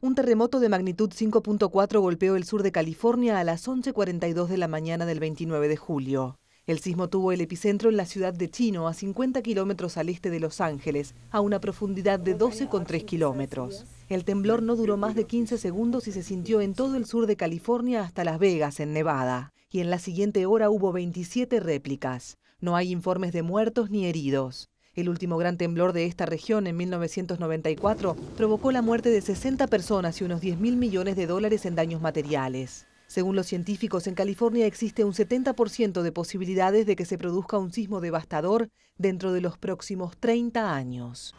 Un terremoto de magnitud 5.4 golpeó el sur de California a las 11.42 de la mañana del 29 de julio. El sismo tuvo el epicentro en la ciudad de Chino, a 50 kilómetros al este de Los Ángeles, a una profundidad de 12,3 kilómetros. El temblor no duró más de 15 segundos y se sintió en todo el sur de California hasta Las Vegas, en Nevada. Y en la siguiente hora hubo 27 réplicas. No hay informes de muertos ni heridos. El último gran temblor de esta región en 1994 provocó la muerte de 60 personas y unos 10.000 mil millones de dólares en daños materiales. Según los científicos, en California existe un 70% de posibilidades de que se produzca un sismo devastador dentro de los próximos 30 años.